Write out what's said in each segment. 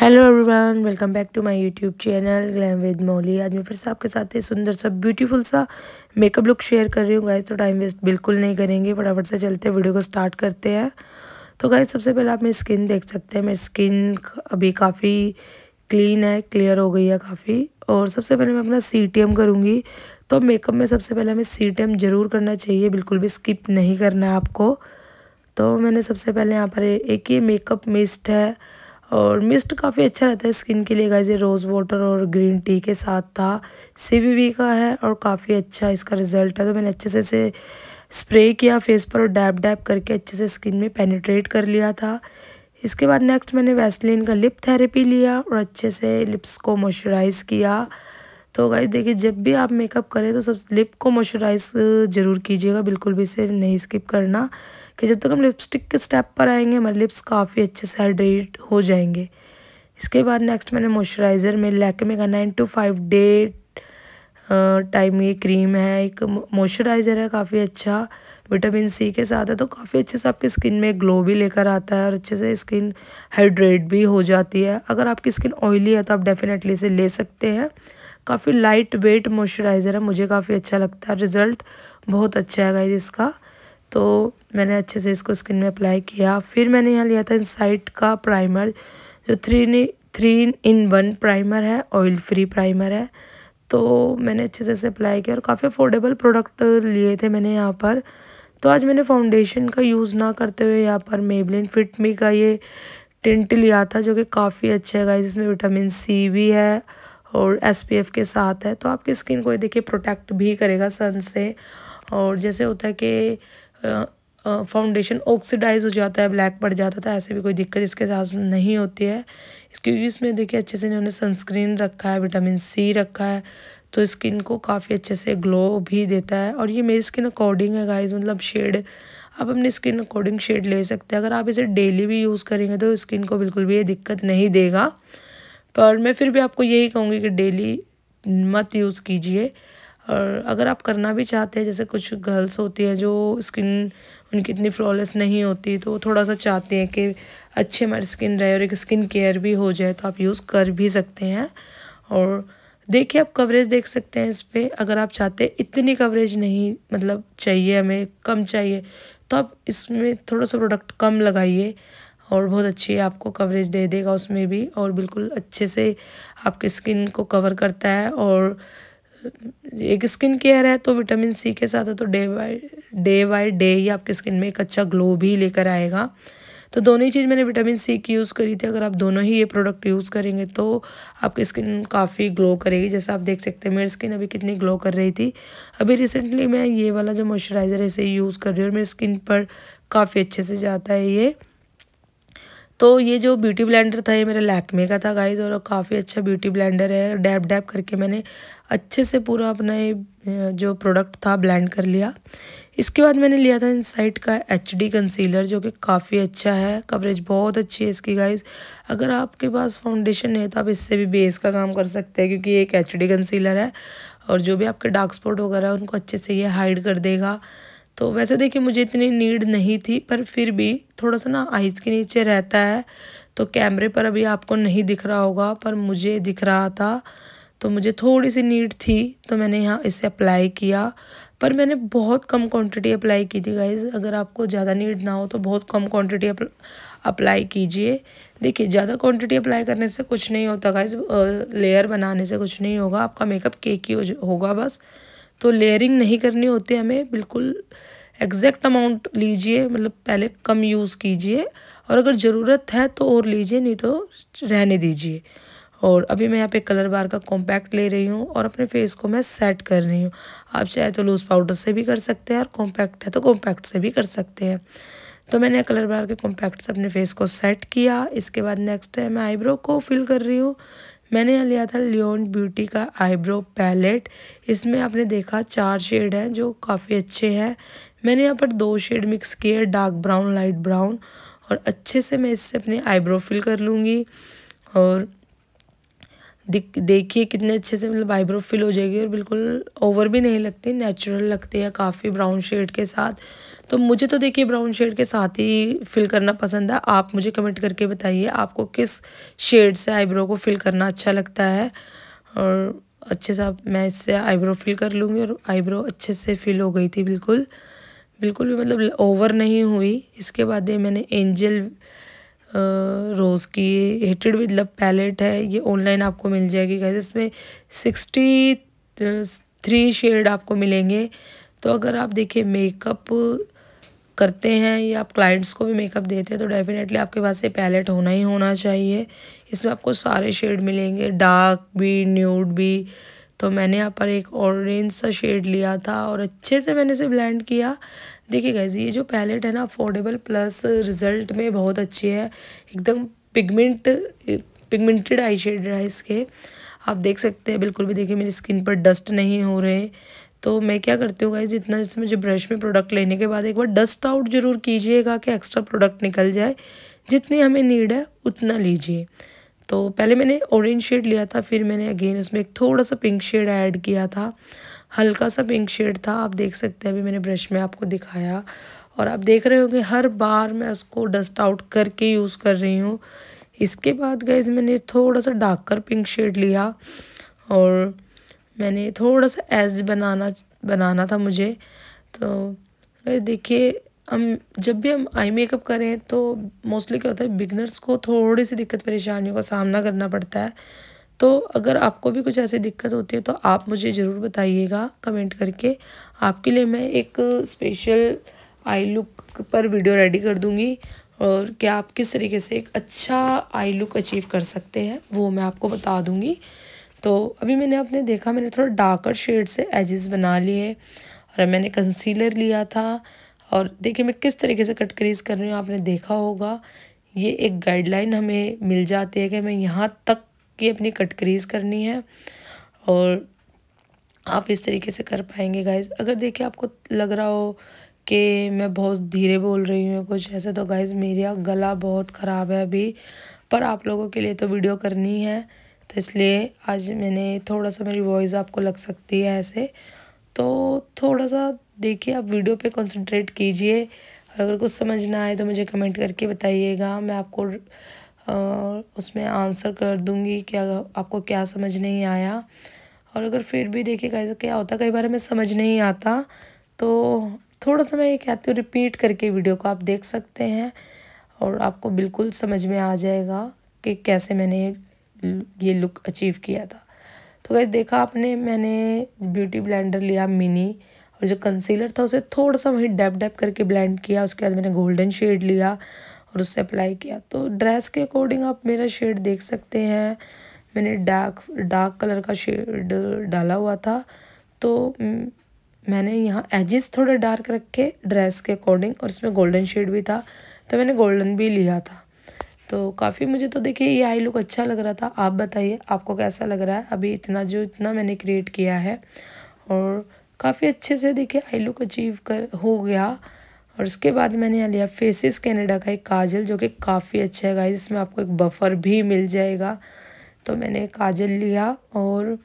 hello everyone welcome back to my YouTube channel glam with Mouli आज मैं फिर से आपके साथ सुंदर सा ब्यूटीफुल सा मेकअप लुक शेयर कर रही हूँ गाइस तो टाइम वेस्ट बिल्कुल नहीं करेंगे फटाफट से चलते हैं वीडियो को स्टार्ट करते हैं तो गाइस सबसे पहले आप मेरी स्किन देख सकते हैं मेरी स्किन अभी काफ़ी क्लीन है क्लियर हो गई है काफ़ी और सबसे पहले मैं अपना सी टी एम करूँगी तो मेकअप में सबसे पहले हमें सी टी एम ज़रूर करना चाहिए बिल्कुल भी स्किप नहीं करना है आपको तो मैंने सबसे पहले यहाँ पर एक ये मेकअप मिस्ट है और मिस्ट काफ़ी अच्छा रहता है स्किन के लिए गाइज ये रोज़ वाटर और ग्रीन टी के साथ था सी का है और काफ़ी अच्छा इसका रिज़ल्ट है तो मैंने अच्छे से इसे स्प्रे किया फेस पर और डैप डैप करके अच्छे से स्किन में पेनिट्रेट कर लिया था इसके बाद नेक्स्ट मैंने वैसलिन का लिप थेरेपी लिया और अच्छे से लिप्स को मॉइस्चराइज़ किया तो गाइज देखिए जब भी आप मेकअप करें तो सब लिप को मॉइस्चराइज़ ज़रूर कीजिएगा बिल्कुल भी इसे नहीं स्किप करना कि जब तक हम लिपस्टिक के स्टेप पर आएंगे हमारे लिप्स काफ़ी अच्छे से हाइड्रेट हो जाएंगे इसके बाद नेक्स्ट मैंने मॉइस्चराइज़र में लैकमे का nine to five day time ये क्रीम है एक मॉइस्चराइज़र है काफ़ी अच्छा विटामिन सी के साथ है तो काफ़ी अच्छे से आपकी स्किन में ग्लो भी लेकर आता है और अच्छे से स्किन हाइड्रेट भी हो जाती है अगर आपकी स्किन ऑयली है तो आप डेफिनेटली इसे ले सकते हैं काफ़ी लाइट वेट मॉइस्चराइज़र है मुझे काफ़ी अच्छा लगता है रिज़ल्ट बहुत अच्छा है इसका तो मैंने अच्छे से इसको स्किन में अप्लाई किया फिर मैंने यहाँ लिया था इनसाइट का प्राइमर जो three in three in one primer है ऑयल फ्री प्राइमर है तो मैंने अच्छे से इसे अप्लाई किया और काफ़ी अफोर्डेबल प्रोडक्ट लिए थे मैंने यहाँ पर तो आज मैंने फाउंडेशन का यूज़ ना करते हुए यहाँ पर मेबलिन फिट मी का ये टिंट लिया था जो कि काफ़ी अच्छा है इसमें विटामिन सी भी है और एस के साथ है तो आपकी स्किन को देखिए प्रोटेक्ट भी करेगा सन से और जैसे होता है कि फाउंडेशन ऑक्सीडाइज हो जाता है ब्लैक पड़ जाता था ऐसे भी कोई दिक्कत इसके साथ नहीं होती है क्योंकि इसमें देखिए अच्छे से इन्होंने सनस्क्रीन रखा है विटामिन सी रखा है तो स्किन को काफ़ी अच्छे से ग्लो भी देता है और ये मेरी स्किन अकॉर्डिंग है गाइज मतलब शेड आप अपनी स्किन अकॉर्डिंग शेड ले सकते हैं अगर आप इसे डेली भी यूज़ करेंगे तो स्किन को बिल्कुल भी ये दिक्कत नहीं देगा पर मैं फिर भी आपको यही कहूँगी कि डेली मत यूज़ कीजिए और अगर आप करना भी चाहते हैं जैसे कुछ गर्ल्स होती है जो स्किन उनकी इतनी फ्लॉलेस नहीं होती तो वो थोड़ा सा चाहते हैं कि अच्छी हमारी स्किन रहे और एक स्किन केयर भी हो जाए तो आप यूज़ कर भी सकते हैं और देखिए आप कवरेज देख सकते हैं इस पर अगर आप चाहते हैं इतनी कवरेज नहीं मतलब चाहिए हमें कम चाहिए तो आप इसमें थोड़ा सा प्रोडक्ट कम लगाइए और बहुत अच्छी आपको कवरेज दे देगा उसमें भी और बिल्कुल अच्छे से आपकी स्किन को कवर करता है और एक स्किन केयर है तो विटामिन सी के साथ है तो day by day by day ही आपकी स्किन में एक अच्छा ग्लो भी लेकर आएगा तो दोनों ही चीज़ मैंने विटामिन सी की यूज़ करी थी अगर आप दोनों ही ये प्रोडक्ट यूज़ करेंगे तो आपकी स्किन काफ़ी ग्लो करेगी जैसा आप देख सकते हैं मेरी स्किन अभी कितनी ग्लो कर रही थी अभी रिसेंटली मैं ये वाला जो मॉइस्चराइज़र है इसे यूज़ कर रही हूँ और मेरी स्किन पर काफ़ी अच्छे से जाता है ये तो ये जो ब्यूटी ब्लेंडर था ये मेरा लैकमे का था गाइज़ और काफ़ी अच्छा ब्यूटी ब्लेंडर है डैप डैप करके मैंने अच्छे से पूरा अपना ये जो प्रोडक्ट था ब्लेंड कर लिया इसके बाद मैंने लिया था इनसाइट का एच डी कंसीलर जो कि काफ़ी अच्छा है कवरेज बहुत अच्छी है इसकी गाइज़ अगर आपके पास फाउंडेशन है तो आप इससे भी बेस का काम कर सकते हैं क्योंकि एक एच डी कंसीलर है और जो भी आपके डार्क स्पॉट वगैरह उनको अच्छे से ये हाइड कर देगा तो वैसे देखिए मुझे इतनी नीड नहीं थी पर फिर भी थोड़ा सा ना आइज़ के नीचे रहता है तो कैमरे पर अभी आपको नहीं दिख रहा होगा पर मुझे दिख रहा था तो मुझे थोड़ी सी नीड थी तो मैंने यहाँ इसे अप्लाई किया पर मैंने बहुत कम क्वांटिटी अप्लाई की थी गाइज़ अगर आपको ज़्यादा नीड ना हो तो बहुत कम क्वांटिटी अप्लाई कीजिए देखिए ज़्यादा क्वांटिटी अप्लाई करने से कुछ नहीं होता गाइज लेयर बनाने से कुछ नहीं होगा आपका मेकअप केक ही होगा बस तो लेयरिंग नहीं करनी होती हमें बिल्कुल एग्जैक्ट अमाउंट लीजिए मतलब पहले कम यूज़ कीजिए और अगर ज़रूरत है तो और लीजिए नहीं तो रहने दीजिए और अभी मैं यहाँ पे कलर बार का कॉम्पैक्ट ले रही हूँ और अपने फेस को मैं सेट कर रही हूँ आप चाहे तो लूज़ पाउडर से भी कर सकते हैं और कॉम्पैक्ट है तो कॉम्पैक्ट से भी कर सकते हैं तो मैंने कलर बार के कॉम्पैक्ट से अपने फेस को सेट किया इसके बाद नेक्स्ट है मैं आईब्रो को फिल कर रही हूँ मैंने यहाँ लिया था लियोन ब्यूटी का आईब्रो पैलेट इसमें आपने देखा चार शेड हैं जो काफ़ी अच्छे हैं मैंने यहाँ पर दो शेड मिक्स किए डार्क ब्राउन लाइट ब्राउन और अच्छे से मैं इससे अपने आईब्रो फिल कर लूँगी और देखिए कितने अच्छे से मतलब आईब्रो फिल हो जाएगी और बिल्कुल ओवर भी नहीं लगती नेचुरल लगती है काफ़ी ब्राउन शेड के साथ तो मुझे तो देखिए ब्राउन शेड के साथ ही फिल करना पसंद है आप मुझे कमेंट करके बताइए आपको किस शेड से आईब्रो को फिल करना अच्छा लगता है और अच्छे से मैं इससे आईब्रो फिल कर लूँगी और आईब्रो अच्छे से फिल हो गई थी बिल्कुल बिल्कुल भी मतलब ओवर नहीं हुई इसके बाद ये मैंने एंजल रोज़ की ये हेटेड विद लव पैलेट है ये ऑनलाइन आपको मिल जाएगी गैस इसमें सिक्सटी थ्री शेड आपको मिलेंगे तो अगर आप देखिए मेकअप करते हैं या आप क्लाइंट्स को भी मेकअप देते हैं तो डेफ़िनेटली आपके पास ये पैलेट होना ही होना चाहिए इसमें आपको सारे शेड मिलेंगे डार्क भी न्यूड भी तो मैंने यहाँ पर एक ऑरेंज सा शेड लिया था और अच्छे से मैंने इसे ब्लेंड किया देखिए गैस ये जो पैलेट है ना अफोर्डेबल प्लस रिज़ल्ट में बहुत अच्छी है एकदम पिगमेंट पिगमेंटेड आई रहा है इसके आप देख सकते हैं बिल्कुल भी देखिए मेरी स्किन पर डस्ट नहीं हो रहे तो मैं क्या करती हूँ गाइज इतना जैसे मुझे ब्रश में प्रोडक्ट लेने के बाद एक बार डस्ट आउट ज़रूर कीजिएगा कि एक्स्ट्रा प्रोडक्ट निकल जाए जितनी हमें नीड है उतना लीजिए तो पहले मैंने ऑरेंज शेड लिया था फिर मैंने अगेन उसमें एक थोड़ा सा पिंक शेड ऐड किया था हल्का सा पिंक शेड था आप देख सकते हैं अभी मैंने ब्रश में आपको दिखाया और आप देख रहे होंगे हर बार मैं उसको डस्ट आउट करके यूज़ कर रही हूँ इसके बाद गैज मैंने थोड़ा सा डाकर पिंक शेड लिया और मैंने थोड़ा सा एज बनाना बनाना था मुझे तो देखिए हम जब भी हम आई मेकअप करें तो मोस्टली क्या होता है बिगनर्स को थोड़ी सी दिक्कत परेशानियों का सामना करना पड़ता है तो अगर आपको भी कुछ ऐसी दिक्कत होती है तो आप मुझे ज़रूर बताइएगा कमेंट करके आपके लिए मैं एक स्पेशल आई लुक पर वीडियो रेडी कर दूँगी और क्या आप किस तरीके से एक अच्छा आई लुक अचीव कर सकते हैं वो मैं आपको बता दूँगी तो अभी मैंने आपने देखा मैंने थोड़ा डार्कर शेड से एजेस बना लिए और मैंने कंसीलर लिया था और देखिए मैं किस तरीके से कट क्रीज कर रही हूँ आपने देखा होगा ये एक गाइडलाइन हमें मिल जाती है कि मैं यहाँ तक की अपनी कटक्रीज करनी है और आप इस तरीके से कर पाएंगे गाइज अगर देखिए आपको लग रहा हो कि मैं बहुत धीरे बोल रही हूँ कुछ ऐसा तो गाइज मेरा गला बहुत ख़राब है अभी पर आप लोगों के लिए तो वीडियो करनी है तो इसलिए आज मैंने थोड़ा सा मेरी वॉइस आपको लग सकती है ऐसे तो थोड़ा सा देखिए आप वीडियो पे कंसंट्रेट कीजिए और अगर कुछ समझ ना आए तो मुझे कमेंट करके बताइएगा मैं आपको उसमें आंसर कर दूँगी क्या आपको क्या समझ नहीं आया और अगर फिर भी देखिए कैसे क्या होता कई बार हमें समझ नहीं आता तो थोड़ा सा मैं ये कहती हूँ रिपीट करके वीडियो को आप देख सकते हैं और आपको बिल्कुल समझ में आ जाएगा कि कैसे मैंने ये लुक अचीव किया था तो कैसे देखा आपने मैंने ब्यूटी ब्लेंडर लिया मिनी और जो कंसीलर था उसे थोड़ा सा वहीं डैप डैप करके ब्लेंड किया उसके बाद मैंने गोल्डन शेड लिया और उससे अप्लाई किया तो ड्रेस के अकॉर्डिंग आप मेरा शेड देख सकते हैं मैंने डार्क डार्क कलर का शेड डाला हुआ था तो मैंने यहाँ एजेस थोड़े डार्क रखे ड्रेस के अकॉर्डिंग और इसमें गोल्डन शेड भी था तो मैंने गोल्डन भी लिया था तो काफ़ी मुझे तो देखिए ये आई लुक अच्छा लग रहा था आप बताइए आपको कैसा लग रहा है अभी इतना जो इतना मैंने क्रिएट किया है और काफ़ी अच्छे से देखिए आई लुक अचीव कर हो गया और उसके बाद मैंने यहाँ लिया फेसिस कैनेडा का एक काजल जो कि काफ़ी अच्छा है गाइज इसमें आपको एक बफर भी मिल जाएगा तो मैंने काजल लिया और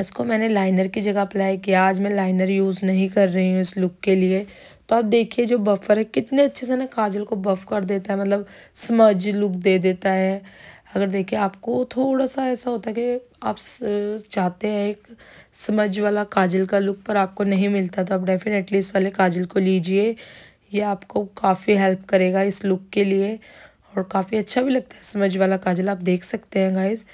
इसको मैंने लाइनर की जगह अप्लाई किया आज मैं लाइनर यूज़ नहीं कर रही हूँ इस लुक के लिए तो आप देखिए जो बफर है कितने अच्छे से ना काजल को बफ कर देता है मतलब स्मज लुक दे देता है अगर देखिए आपको थोड़ा सा ऐसा होता है कि आप चाहते हैं एक समझ वाला काजल का लुक पर आपको नहीं मिलता तो आप डेफिनेटली इस वाले काजल को लीजिए ये आपको काफ़ी हेल्प करेगा इस लुक के लिए और काफ़ी अच्छा भी लगता है समझ वाला काजल आप देख सकते हैं गाइज़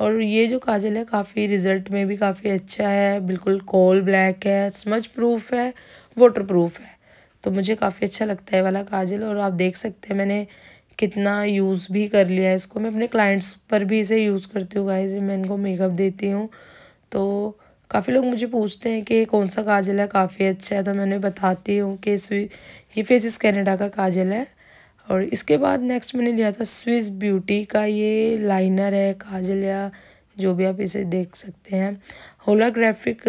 और ये जो काजल है काफ़ी रिज़ल्ट में भी काफ़ी अच्छा है बिल्कुल कोल ब्लैक है स्मच प्रूफ है वाटर प्रूफ है तो मुझे काफ़ी अच्छा लगता है वाला काजल और आप देख सकते हैं मैंने कितना यूज़ भी कर लिया है इसको मैं अपने क्लाइंट्स पर भी इसे यूज़ करती हूँ गाइज मैं इनको मेकअप देती हूँ तो काफ़ी लोग मुझे पूछते हैं कि कौन सा काजल है काफ़ी अच्छा है तो मैंने बताती हूँ कि स्वी ये इस कैनेडा का काजल है और इसके बाद नेक्स्ट मैंने लिया था स्विस ब्यूटी का ये लाइनर है काजल या जो भी आप इसे देख सकते हैं होलाग्राफिक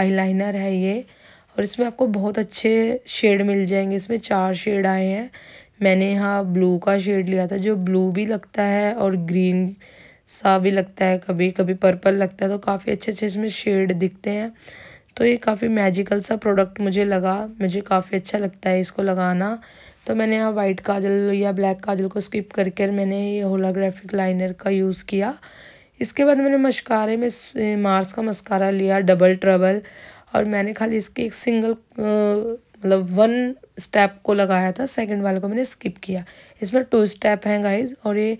आईलाइनर है ये और इसमें आपको बहुत अच्छे शेड मिल जाएंगे इसमें चार शेड आए हैं मैंने यहाँ ब्लू का शेड लिया था जो ब्लू भी लगता है और ग्रीन सा भी लगता है कभी कभी पर्पल लगता है तो काफ़ी अच्छे अच्छे इसमें शेड दिखते हैं तो ये काफ़ी मैजिकल सा प्रोडक्ट मुझे लगा मुझे काफ़ी अच्छा लगता है इसको लगाना तो मैंने यहाँ वाइट काजल या ब्लैक काजल को स्किप करके मैंने ये होलाग्राफिक लाइनर का यूज़ किया इसके बाद मैंने मशकारे में मार्स का मस्कारा लिया डबल ट्रबल और मैंने खाली इसकी एक सिंगल मतलब वन स्टेप को लगाया था सेकंड वाले को मैंने स्किप किया इसमें टू स्टेप हैं गाइज और ये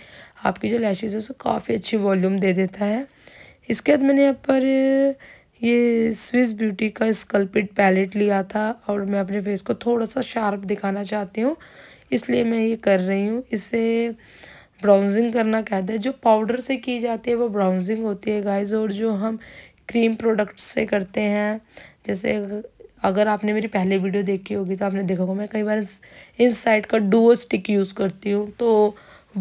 आपकी जो लैशेज है उसको काफ़ी अच्छी वॉल्यूम दे देता है इसके बाद मैंने यहाँ पर ये स्विस ब्यूटी का स्कल्पिड पैलेट लिया था और मैं अपने फेस को थोड़ा सा शार्प दिखाना चाहती हूँ इसलिए मैं ये कर रही हूँ इसे ब्राउजिंग करना कहते हैं जो पाउडर से की जाती है वो ब्राउजिंग होती है गाइज और जो हम क्रीम प्रोडक्ट्स से करते हैं जैसे अगर आपने मेरी पहले वीडियो देखी होगी तो आपने देखा होगा मैं कई बार इस साइड का डुओ स्टिक यूज़ करती हूँ तो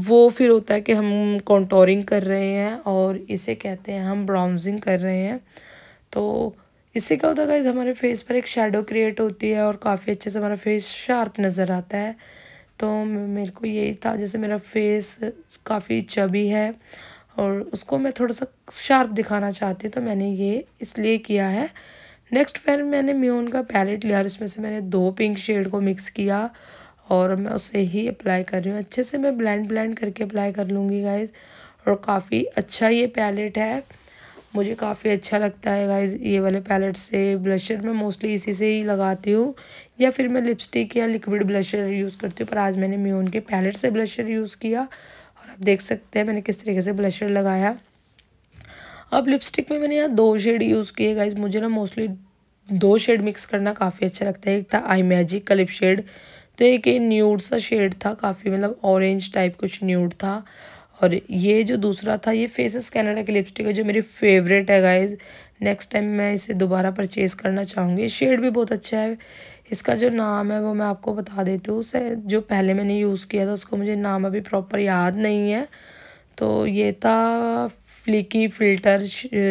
वो फिर होता है कि हम कॉन्टोरिंग कर रहे हैं और इसे कहते हैं हम ब्राउजिंग कर रहे हैं तो इससे क्या होता है इस हमारे फेस पर एक शेडो क्रिएट होती है और काफ़ी अच्छे से हमारा फेस शार्प नज़र आता है तो मेरे को यही था जैसे मेरा फेस काफ़ी चबी है और उसको मैं थोड़ा सा शार्प दिखाना चाहती हूँ तो मैंने ये इसलिए किया है नेक्स्ट फिर मैंने म्यून का पैलेट लिया और इसमें से मैंने दो पिंक शेड को मिक्स किया और मैं उसे ही अप्लाई कर रही हूँ अच्छे से मैं ब्लेंड ब्लेंड करके अप्लाई कर लूँगी गाइज़ और काफ़ी अच्छा ये पैलेट है मुझे काफ़ी अच्छा लगता है गाइज ये वाले पैलेट से ब्लशर मैं मोस्टली इसी से ही लगाती हूँ या फिर मैं लिपस्टिक या लिक्विड ब्लशर यूज़ करती हूँ पर आज मैंने म्यून के पैलेट से ब्लशर यूज़ किया और आप देख सकते हैं मैंने किस तरीके से ब्लशर लगाया अब लिपस्टिक में मैंने यहाँ दो शेड यूज़ किए गाइज मुझे ना मोस्टली दो शेड मिक्स करना काफ़ी अच्छा लगता है एक था आई मैजिक का लिप शेड तो एक ये न्यूड सा शेड था काफ़ी मतलब ऑरेंज टाइप कुछ न्यूड था और ये जो दूसरा था ये फेसेस कैनेडा की लिपस्टिक है जो मेरी फेवरेट है गाइज नेक्स्ट टाइम मैं इसे दोबारा परचेज करना चाहूँगी शेड भी बहुत अच्छा है इसका जो नाम है वो मैं आपको बता देती हूँ उसे जो पहले मैंने यूज़ किया था उसको मुझे नाम अभी प्रॉपर याद नहीं है तो ये था फ्लिकी फिल्टर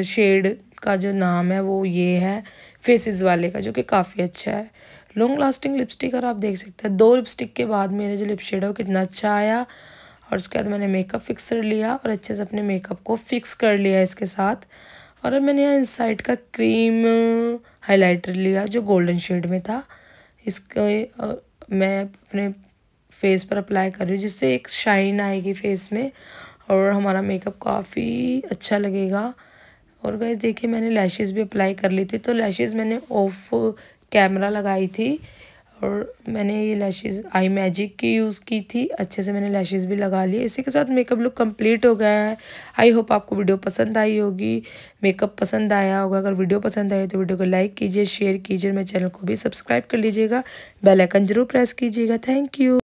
शेड का जो नाम है वो ये है फेसिस वाले का जो कि काफ़ी अच्छा है लॉन्ग लास्टिंग लिपस्टिक और आप देख सकते हैं दो लिपस्टिक के बाद मेरे जो लिप शेड है वो कितना अच्छा आया और उसके बाद मैंने मेकअप फिक्सर लिया और अच्छे से अपने मेकअप को फिक्स कर लिया इसके साथ और मैंने यहाँ इन साइड का क्रीम हाइलाइटर लिया जो गोल्डन शेड में था इसके मैं अपने फेस पर अप्लाई कर रही हूँ जिससे एक शाइन आएगी फेस में और हमारा मेकअप काफ़ी अच्छा लगेगा और गैस देखिए मैंने लैशेस भी अप्लाई कर ली थी तो लैशेस मैंने ऑफ कैमरा लगाई थी और मैंने ये लैशेस आई मैजिक की यूज़ की थी अच्छे से मैंने लैशेस भी लगा लिए इसी के साथ मेकअप लुक कंप्लीट हो गया है आई होप आपको वीडियो पसंद आई होगी मेकअप पसंद आया होगा अगर वीडियो पसंद आए तो वीडियो को लाइक कीजिए शेयर कीजिए मेरे चैनल को भी सब्सक्राइब कर लीजिएगा बेलाइकन जरूर प्रेस कीजिएगा थैंक यू